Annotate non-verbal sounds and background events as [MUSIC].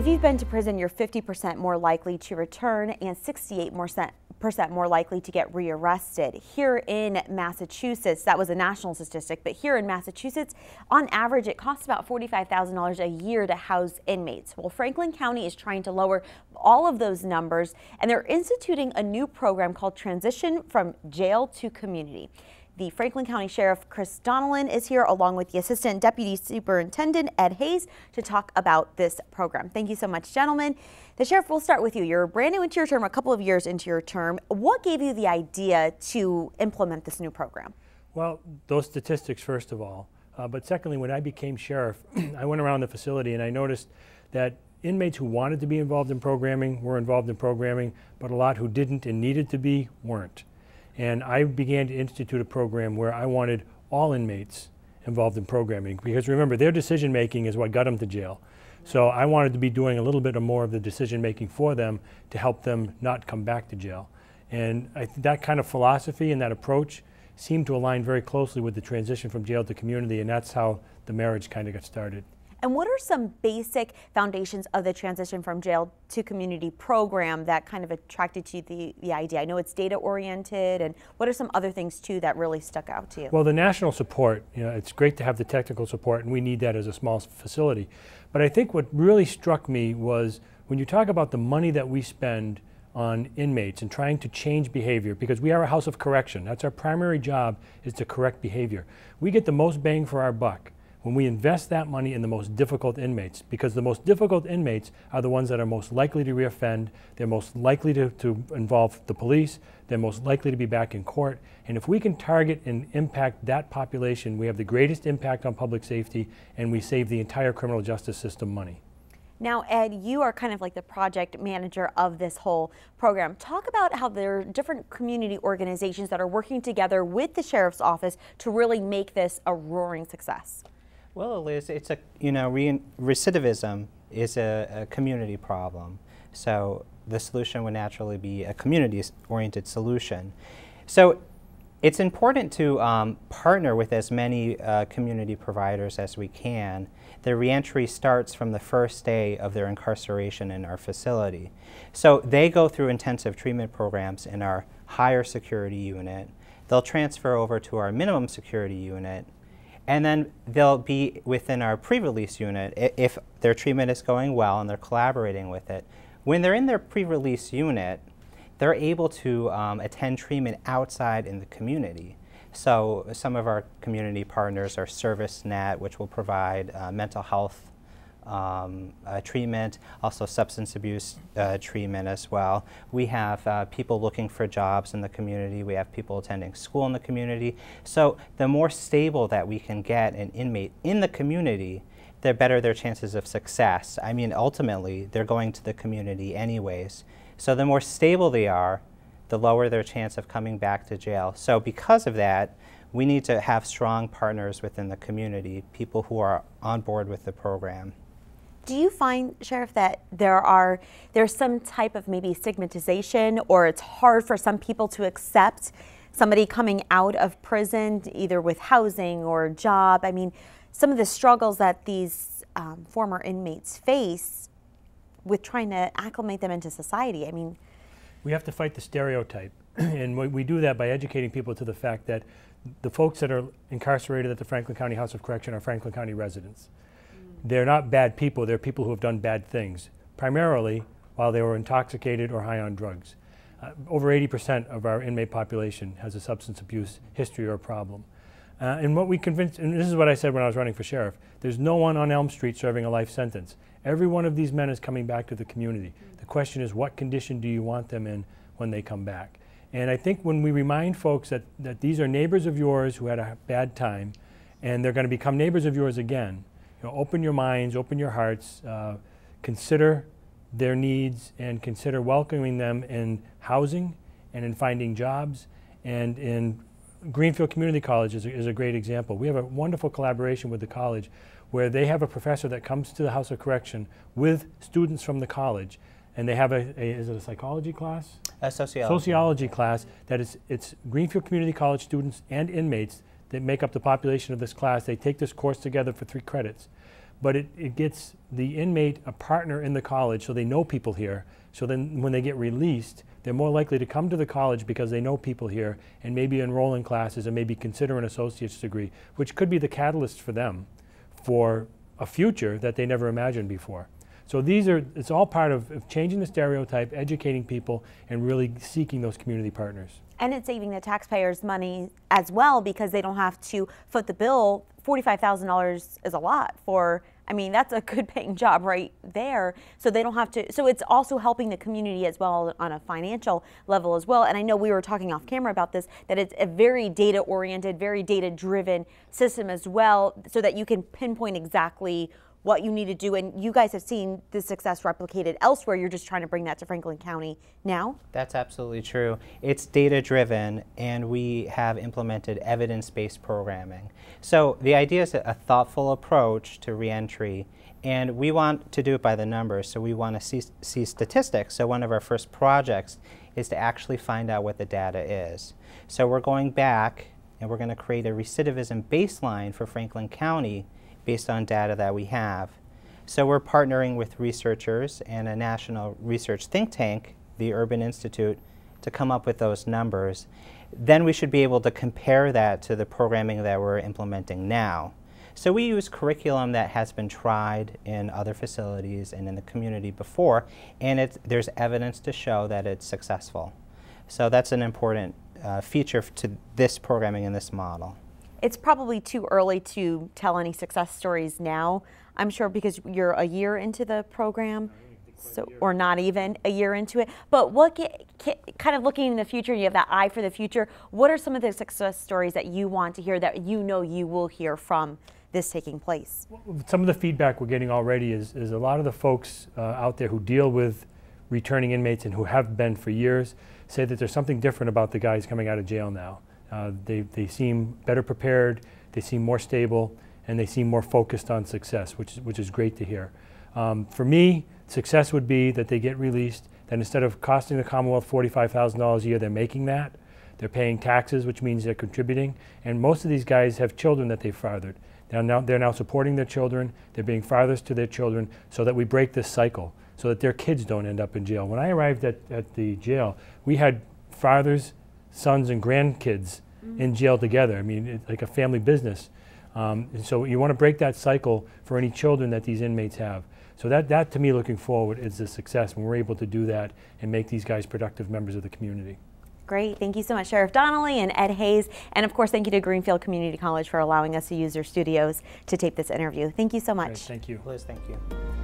If you've been to prison, you're 50% more likely to return and 68% more likely to get rearrested. Here in Massachusetts, that was a national statistic, but here in Massachusetts, on average, it costs about $45,000 a year to house inmates. Well, Franklin County is trying to lower all of those numbers, and they're instituting a new program called Transition from Jail to Community. The Franklin County Sheriff Chris Donnellan is here along with the Assistant Deputy Superintendent Ed Hayes to talk about this program. Thank you so much, gentlemen. The Sheriff, we'll start with you. You're brand new into your term, a couple of years into your term. What gave you the idea to implement this new program? Well, those statistics, first of all. Uh, but secondly, when I became sheriff, [CLEARS THROAT] I went around the facility and I noticed that inmates who wanted to be involved in programming were involved in programming, but a lot who didn't and needed to be weren't. And I began to institute a program where I wanted all inmates involved in programming because remember, their decision making is what got them to jail. So I wanted to be doing a little bit more of the decision making for them to help them not come back to jail. And th that kind of philosophy and that approach seemed to align very closely with the transition from jail to community, and that's how the marriage kind of got started. And what are some basic foundations of the transition from jail to community program that kind of attracted you to the, the idea? I know it's data oriented, and what are some other things too that really stuck out to you? Well, the national support, you know, it's great to have the technical support, and we need that as a small facility. But I think what really struck me was when you talk about the money that we spend on inmates and trying to change behavior because we are a house of correction. That's our primary job is to correct behavior. We get the most bang for our buck when we invest that money in the most difficult inmates, because the most difficult inmates are the ones that are most likely to reoffend, they're most likely to, to involve the police, they're most likely to be back in court. And if we can target and impact that population, we have the greatest impact on public safety and we save the entire criminal justice system money. Now, Ed, you are kind of like the project manager of this whole program. Talk about how there are different community organizations that are working together with the Sheriff's Office to really make this a roaring success. Well, Liz, it's a you know recidivism is a, a community problem, so the solution would naturally be a community-oriented solution. So it's important to um, partner with as many uh, community providers as we can. Their reentry starts from the first day of their incarceration in our facility. So they go through intensive treatment programs in our higher security unit. They'll transfer over to our minimum security unit and then they'll be within our pre-release unit if their treatment is going well and they're collaborating with it. When they're in their pre-release unit, they're able to um, attend treatment outside in the community. So some of our community partners are ServiceNet, which will provide uh, mental health um, uh, treatment, also substance abuse uh, treatment as well. We have uh, people looking for jobs in the community. We have people attending school in the community. So the more stable that we can get an inmate in the community, the better their chances of success. I mean, ultimately, they're going to the community anyways. So the more stable they are, the lower their chance of coming back to jail. So because of that, we need to have strong partners within the community, people who are on board with the program. Do you find, Sheriff, that there are there's some type of maybe stigmatization, or it's hard for some people to accept somebody coming out of prison, either with housing or job? I mean, some of the struggles that these um, former inmates face with trying to acclimate them into society. I mean, we have to fight the stereotype, [CLEARS THROAT] and we do that by educating people to the fact that the folks that are incarcerated at the Franklin County House of Correction are Franklin County residents they're not bad people, they're people who have done bad things, primarily while they were intoxicated or high on drugs. Uh, over 80% of our inmate population has a substance abuse history or problem. Uh, and what we convinced, and this is what I said when I was running for sheriff, there's no one on Elm Street serving a life sentence. Every one of these men is coming back to the community. The question is, what condition do you want them in when they come back? And I think when we remind folks that, that these are neighbors of yours who had a bad time, and they're going to become neighbors of yours again, you know, open your minds, open your hearts, uh, consider their needs, and consider welcoming them in housing and in finding jobs. And in Greenfield Community College is a, is a great example. We have a wonderful collaboration with the college where they have a professor that comes to the House of Correction with students from the college. And they have a, a is it a psychology class? A sociology. Sociology class that is, it's Greenfield Community College students and inmates that make up the population of this class. They take this course together for three credits. But it, it gets the inmate a partner in the college so they know people here. So then when they get released, they're more likely to come to the college because they know people here and maybe enroll in classes and maybe consider an associate's degree, which could be the catalyst for them for a future that they never imagined before. So these are, it's all part of, of changing the stereotype, educating people, and really seeking those community partners and it's saving the taxpayers money as well because they don't have to foot the bill. $45,000 is a lot for I mean, that's a [LAUGHS] good paying job right there. So they don't have to, so it's also helping the community as well on a financial level as well. And I know we were talking off camera about this, that it's a very data oriented, very data driven system as well, so that you can pinpoint exactly what you need to do. And you guys have seen the success replicated elsewhere. You're just trying to bring that to Franklin County now? That's absolutely true. It's data driven, and we have implemented evidence based programming. So the idea is a thoughtful approach to reentry. And we want to do it by the numbers, so we want to see, see statistics. So one of our first projects is to actually find out what the data is. So we're going back and we're going to create a recidivism baseline for Franklin County based on data that we have. So we're partnering with researchers and a national research think tank, the Urban Institute, to come up with those numbers. Then we should be able to compare that to the programming that we're implementing now. So we use curriculum that has been tried in other facilities and in the community before, and there's evidence to show that it's successful. So that's an important uh, feature to this programming and this model. It's probably too early to tell any success stories now. I'm sure because you're a year into the program, so or not even a year into it. But what get, kind of looking in the future, you have that eye for the future. What are some of the success stories that you want to hear that you know you will hear from this taking place? Some of the feedback we're getting already is is a lot of the folks uh, out there who deal with returning inmates and who have been for years say that there's something different about the guys coming out of jail now. Uh, they, they seem better prepared, they seem more stable, and they seem more focused on success, which, which is great to hear. Um, for me, success would be that they get released, that instead of costing the Commonwealth $45,000 a year, they're making that. They're paying taxes, which means they're contributing. And most of these guys have children that they've fathered. They're now, they're now supporting their children, they're being fathers to their children, so that we break this cycle, so that their kids don't end up in jail. When I arrived at, at the jail, we had fathers sons and grandkids mm-hmm. in mm. jail together. I mean, it's like a family business. Um, and so you want to break that cycle for any children that these inmates have. So that, that to me, looking forward, is a success when we're able to do that and make these guys productive members of the community. Great. Thank you so much, Sheriff Donnelly and Ed Hayes. And of course, thank you to Greenfield Community College for allowing us to use their studios to tape this interview. Thank you so much. Great. Thank you. Liz, thank you.